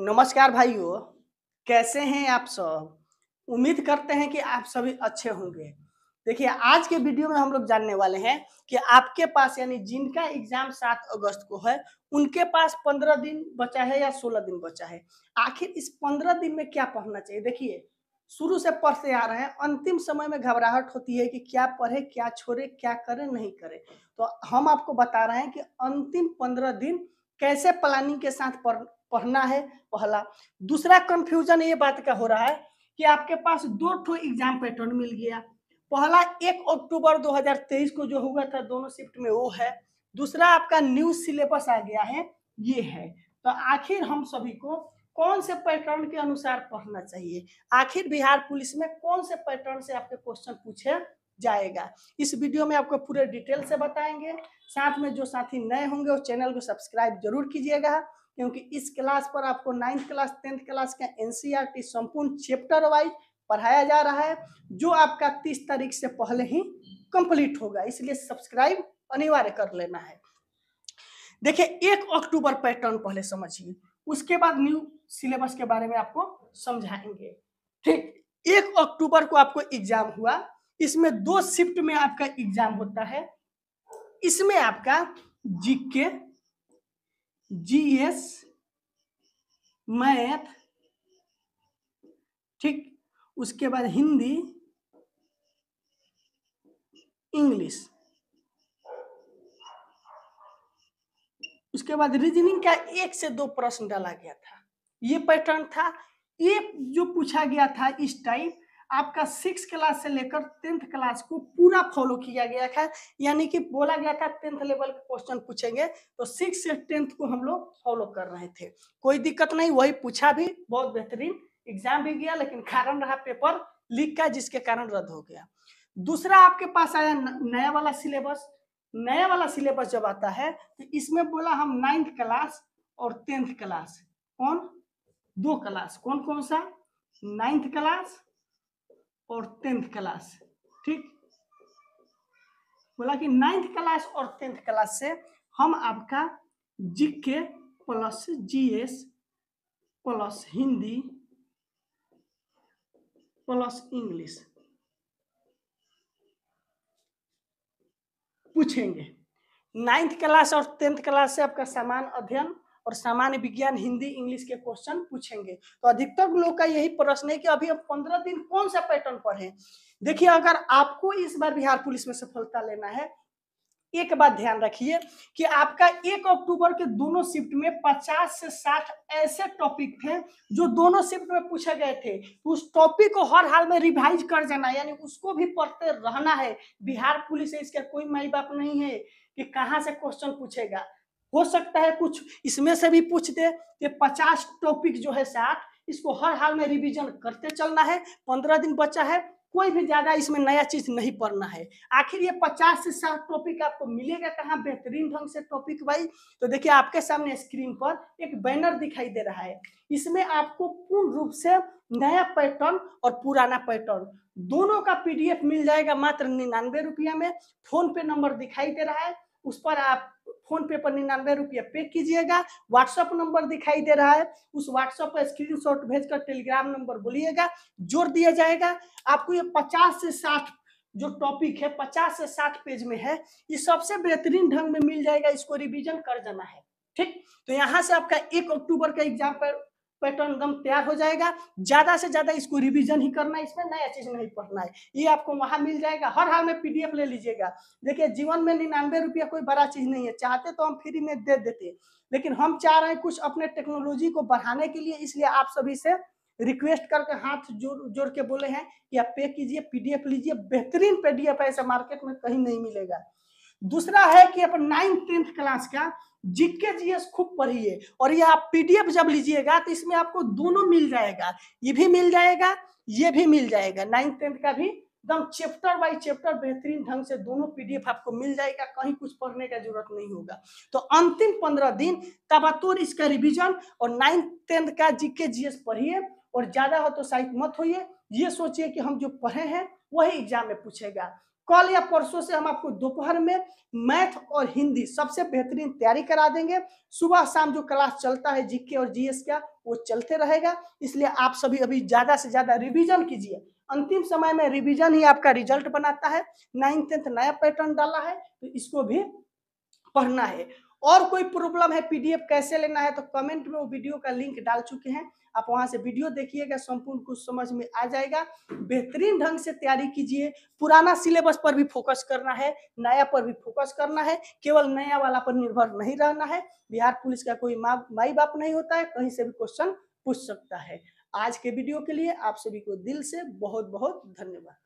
नमस्कार भाइयों कैसे हैं आप सब उम्मीद करते हैं कि आप सभी अच्छे होंगे देखिए आज के वीडियो में हम लोग जानने वाले हैं कि आपके पास यानी जिनका एग्जाम सात अगस्त को है उनके पास पंद्रह दिन बचा है या सोलह दिन बचा है आखिर इस पंद्रह दिन में क्या पढ़ना चाहिए देखिए शुरू से पढ़ते आ रहे हैं अंतिम समय में घबराहट होती है कि क्या पढ़े क्या छोड़े क्या करे नहीं करे तो हम आपको बता रहे हैं कि अंतिम पंद्रह दिन कैसे प्लानिंग के साथ पढ़ पढ़ना है पहला दूसरा कंफ्यूजन ये बात का हो रहा है कि आपके पास दो ठो एग्जाम पैटर्न मिल गया पहला एक अक्टूबर 2023 को जो हुआ था दोनों शिफ्ट में वो है दूसरा आपका न्यू सिलेबस आ गया है ये है तो आखिर हम सभी को कौन से पैटर्न के अनुसार पढ़ना चाहिए आखिर बिहार पुलिस में कौन से पैटर्न से आपके क्वेश्चन पूछे जाएगा इस वीडियो में आपको पूरे डिटेल से बताएंगे साथ में जो साथी नए होंगे वो चैनल को सब्सक्राइब जरूर कीजिएगा क्योंकि इस क्लास पर आपको नाइन्थ क्लास टेंथ क्लास का एनसीईआरटी संपूर्ण चैप्टर वाइज पढ़ाया जा रहा है जो आपका तीस तारीख से पहले ही कंप्लीट होगा इसलिए सब्सक्राइब अनिवार्य कर लेना है देखिए एक अक्टूबर पैटर्न पहले समझिए उसके बाद न्यू सिलेबस के बारे में आपको समझाएंगे ठीक एक अक्टूबर को आपको एग्जाम हुआ इसमें दो शिफ्ट में आपका एग्जाम होता है इसमें आपका जीके जीएस मैथ ठीक उसके बाद हिंदी इंग्लिश उसके बाद रीजनिंग का एक से दो प्रश्न डाला गया था ये पैटर्न था ये जो पूछा गया था इस टाइप आपका सिक्स क्लास से लेकर टेंथ क्लास को पूरा फॉलो किया गया था यानी कि बोला गया था टेंथ लेवल के क्वेश्चन पूछेंगे तो सिक्स से टेंथ को हम लोग फॉलो कर रहे थे कोई दिक्कत नहीं वही पूछा भी बहुत बेहतरीन एग्जाम भी गया लेकिन कारण रहा पेपर लीक का जिसके कारण रद्द हो गया दूसरा आपके पास आया नया वाला सिलेबस नया वाला सिलेबस जब आता है तो इसमें बोला हम नाइन्थ क्लास और टेंथ क्लास कौन दो क्लास कौन कौन सा नाइन्थ क्लास और टेंथ क्लास ठीक बोला कि नाइन्थ क्लास और टेंथ क्लास से हम आपका GK plus GS plus Hindi plus English पूछेंगे नाइन्थ क्लास और टेंथ क्लास से आपका समान अध्ययन और सामान्य विज्ञान हिंदी इंग्लिश के क्वेश्चन पूछेंगे तो अधिकतर लोग का यही प्रश्न है कि अभी हम पंद्रह दिन कौन सा पैटर्न पढ़े देखिए अगर आपको इस बार बिहार पुलिस में सफलता लेना है एक बात ध्यान रखिए कि आपका एक अक्टूबर के दोनों शिफ्ट में 50 से 60 ऐसे टॉपिक थे जो दोनों शिफ्ट में पूछे गए थे तो उस टॉपिक को हर हाल में रिवाइज कर जाना यानी उसको भी पढ़ते रहना है बिहार पुलिस है इसका कोई माई बाप नहीं है कि कहाँ से क्वेश्चन पूछेगा हो सकता है कुछ इसमें से भी पूछ दे ये पचास टॉपिक जो है साठ इसको हर हाल में रिवीजन करते चलना है पंद्रह दिन बचा है कोई भी ज़्यादा इसमें नया चीज़ नहीं पढ़ना है आखिर ये पचास से साठ टॉपिक आपको मिलेगा कहाँ बेहतरीन ढंग से टॉपिक भाई तो देखिए आपके सामने स्क्रीन पर एक बैनर दिखाई दे रहा है इसमें आपको पूर्ण रूप से नया पैटर्न और पुराना पैटर्न दोनों का पीडीएफ मिल जाएगा मात्र निन्यानवे रुपया में फोन पे नंबर दिखाई दे रहा है उस पर आप फोन पे पर निन्यानवे रुपया पे कीजिएगा व्हाट्सअप नंबर दिखाई दे रहा है उस व्हाट्सअप पर स्क्रीन शॉट भेजकर टेलीग्राम नंबर बोलिएगा जोड़ दिया जाएगा आपको ये पचास से साठ जो टॉपिक है पचास से साठ पेज में है ये सबसे बेहतरीन ढंग में मिल जाएगा इसको रिविजन कर जाना है ठीक तो यहाँ से आपका एक अक्टूबर का एग्जाम पर पैटर्न एकदम तैयार हो जाएगा ज़्यादा से ज़्यादा इसको रिवीजन ही करना है इसमें नया चीज़ नहीं पढ़ना है ये आपको वहाँ मिल जाएगा हर हाल में पीडीएफ ले लीजिएगा देखिए जीवन में निन्यानवे रुपया कोई बड़ा चीज़ नहीं है चाहते तो हम फ्री में दे देते लेकिन हम चाह रहे हैं कुछ अपने टेक्नोलॉजी को बढ़ाने के लिए इसलिए आप सभी से रिक्वेस्ट करके हाथ जोड़ जोड़ के बोले हैं कि आप पे कीजिए पीडीएफ लीजिए बेहतरीन पीडीएफ ऐसा मार्केट में कहीं नहीं मिलेगा दूसरा है कि अपन नाइन्थ टेंथ क्लास का जीके जीएस खूब पढ़िए और यह आप पीडीएफ जब लीजिएगा तो इसमें आपको दोनों मिल जाएगा ये भी मिल जाएगा ये भी मिल जाएगा नाइन्थ टेंथ का भी एकदम चैप्टर बाई चैप्टर बेहतरीन ढंग से दोनों पीडीएफ आपको मिल जाएगा कहीं कुछ पढ़ने का जरूरत नहीं होगा तो अंतिम पंद्रह दिन तबातोर इसका रिवीजन और नाइन्थ टेंथ का जीके जीएस पढ़िए और ज्यादा हो तो साइट मत होइए ये सोचिए कि हम जो पढ़े हैं वही एग्जाम में पूछेगा कल या परसों से हम आपको दोपहर में मैथ और हिंदी सबसे बेहतरीन तैयारी करा देंगे सुबह शाम जो क्लास चलता है जीके और जीएस का वो चलते रहेगा इसलिए आप सभी अभी ज़्यादा से ज़्यादा रिवीजन कीजिए अंतिम समय में रिवीजन ही आपका रिजल्ट बनाता है नाइन्थेंथ टेंथ नया पैटर्न डाला है तो इसको भी पढ़ना है और कोई प्रॉब्लम है पीडीएफ कैसे लेना है तो कमेंट में वो वीडियो का लिंक डाल चुके हैं आप वहां से वीडियो देखिएगा संपूर्ण कुछ समझ में आ जाएगा बेहतरीन ढंग से तैयारी कीजिए पुराना सिलेबस पर भी फोकस करना है नया पर भी फोकस करना है केवल नया वाला पर निर्भर नहीं रहना है बिहार पुलिस का कोई माई बाप नहीं होता है कहीं से भी क्वेश्चन पूछ सकता है आज के वीडियो के लिए आप सभी को दिल से बहुत बहुत धन्यवाद